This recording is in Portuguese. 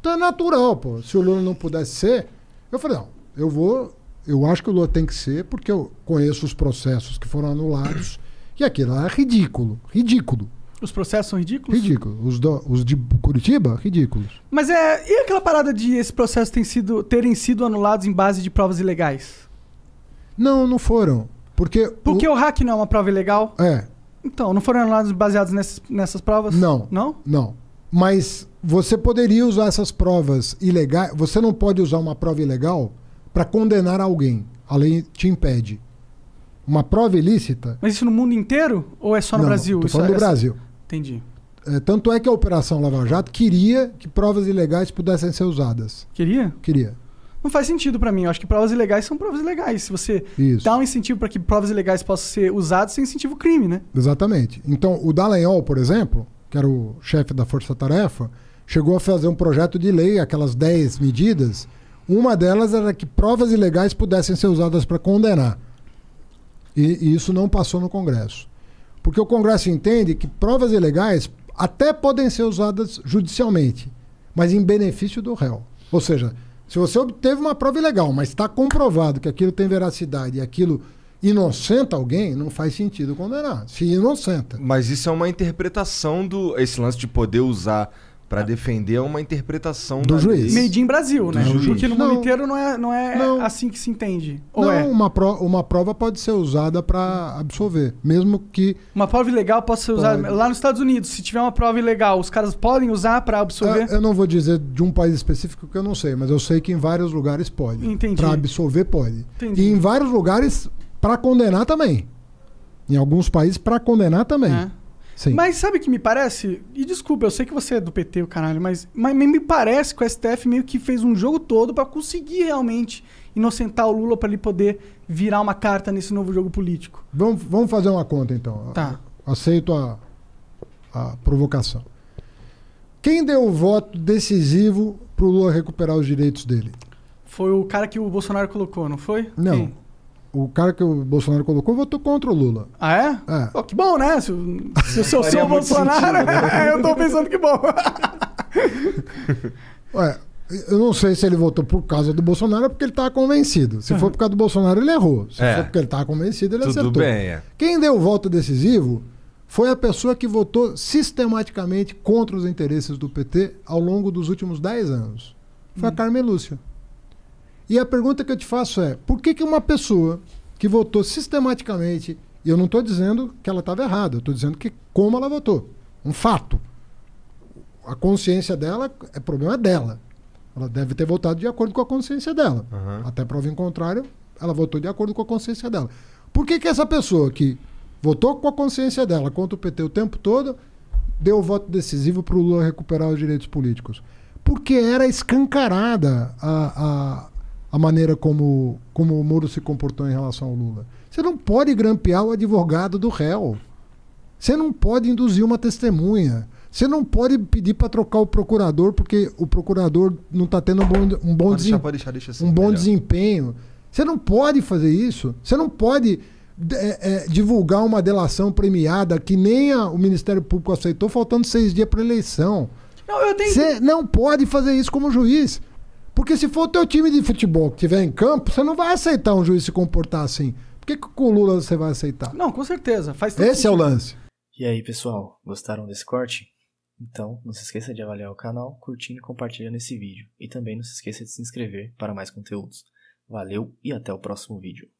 Então é natural, pô. Se o Lula não pudesse ser, eu falei, não, eu vou. Eu acho que o Lula tem que ser, porque eu conheço os processos que foram anulados. E aquilo lá é ridículo. Ridículo. Os processos são ridículos? Ridículos. Os, do, os de Curitiba, ridículos. Mas é. E aquela parada de esse processo tem sido, terem sido anulados em base de provas ilegais? Não, não foram. Porque. Porque o, o hack não é uma prova ilegal? É. Então, não foram anulados baseados nessas, nessas provas? Não. Não? Não. Mas você poderia usar essas provas ilegais. Você não pode usar uma prova ilegal para condenar alguém. A lei te impede. Uma prova ilícita. Mas isso no mundo inteiro ou é só no não, Brasil? Tô falando isso é... Brasil. Entendi. É, tanto é que a Operação Lava Jato queria que provas ilegais pudessem ser usadas. Queria? Queria. Não faz sentido para mim. Eu acho que provas ilegais são provas ilegais. Se você Isso. dá um incentivo para que provas ilegais possam ser usadas, você incentiva o crime, né? Exatamente. Então, o Dallagnol, por exemplo, que era o chefe da Força Tarefa, chegou a fazer um projeto de lei, aquelas 10 medidas. Uma delas era que provas ilegais pudessem ser usadas para condenar. E, e isso não passou no Congresso. Porque o Congresso entende que provas ilegais até podem ser usadas judicialmente, mas em benefício do réu. Ou seja, se você obteve uma prova ilegal, mas está comprovado que aquilo tem veracidade e aquilo inocenta alguém, não faz sentido condenar. Se inocenta. Mas isso é uma interpretação do. Esse lance de poder usar para ah. defender é uma interpretação do juiz. Made in Brasil, né? Juiz. Porque no mundo inteiro não é, não é não, assim que se entende. Ou não, é? uma, pro, uma prova pode ser usada para absolver, mesmo que. Uma prova ilegal pode ser usada. Pode. Lá nos Estados Unidos, se tiver uma prova ilegal, os caras podem usar para absolver? Eu, eu, não vou dizer de um país específico que eu não sei, mas eu sei que em vários lugares pode. Entendi. Para absolver, pode. Entendi. E em vários lugares para condenar também. Em alguns países, para condenar também. É. Sim. Mas sabe o que me parece? E desculpa, eu sei que você é do PT, o caralho, mas, mas me parece que o STF meio que fez um jogo todo para conseguir realmente inocentar o Lula para ele poder virar uma carta nesse novo jogo político. Vamos, vamos fazer uma conta então. Tá. Aceito a, a provocação. Quem deu o voto decisivo para o Lula recuperar os direitos dele? Foi o cara que o Bolsonaro colocou, não foi? Não. Quem? o cara que o Bolsonaro colocou votou contra o Lula. Ah, é? é. que bom, né? Se, se eu sou o Bolsonaro, sentido, né? eu tô pensando que bom. Ué, eu não sei se ele votou por causa do Bolsonaro ou porque ele estava convencido. Se for por causa do Bolsonaro, ele errou. Se é. for porque ele estava convencido, ele Tudo acertou. Bem, é. Quem deu o voto decisivo foi a pessoa que votou sistematicamente contra os interesses do PT ao longo dos últimos 10 anos. Foi hum. a Carmen Lúcia. E a pergunta que eu te faço é: por que, que uma pessoa que votou sistematicamente, e eu não estou dizendo que ela estava errada, eu estou dizendo que como ela votou, um fato. A consciência dela é problema dela. Ela deve ter votado de acordo com a consciência dela. Uhum. Até prova em contrário, ela votou de acordo com a consciência dela. Por que, que essa pessoa que votou com a consciência dela contra o PT o tempo todo deu o voto decisivo para o Lula recuperar os direitos políticos? Porque era escancarada a, a a maneira como, como o Moro se comportou em relação ao Lula. Você não pode grampear o advogado do réu. Você não pode induzir uma testemunha. Você não pode pedir para trocar o procurador porque o procurador não está tendo um bom, um bom, pode deixar, pode deixar, deixa assim, um bom desempenho. Você não pode fazer isso. Você não pode é, é, divulgar uma delação premiada que nem a, o Ministério Público aceitou, faltando seis dias para eleição. Não, eu tenho... Você não pode fazer isso como juiz. Porque se for o teu time de futebol que tiver em campo, você não vai aceitar um juiz se comportar assim. Por que, que com o Lula você vai aceitar? Não, com certeza. Faz Esse sentido. é o lance. E aí, pessoal, gostaram desse corte? Então, não se esqueça de avaliar o canal, curtindo e compartilhando esse vídeo. E também não se esqueça de se inscrever para mais conteúdos. Valeu e até o próximo vídeo.